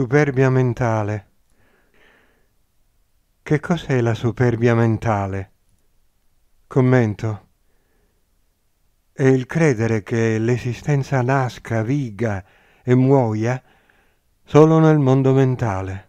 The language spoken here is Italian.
Superbia mentale. Che cos'è la superbia mentale? Commento. È il credere che l'esistenza nasca, viga e muoia solo nel mondo mentale.